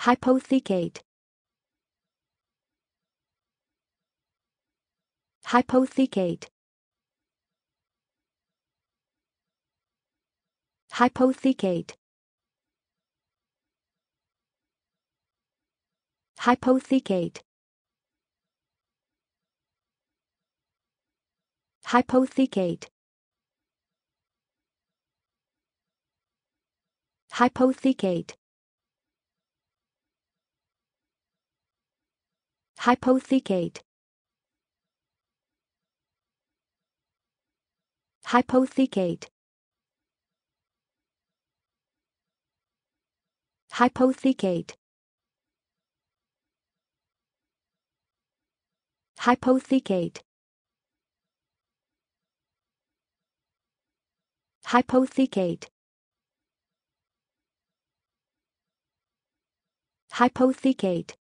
hypothecate hypothecate hypothecate hypothecate hypothecate hypothecate hypothecate hypothecate hypothecate hypothecate hypothecate hypothecate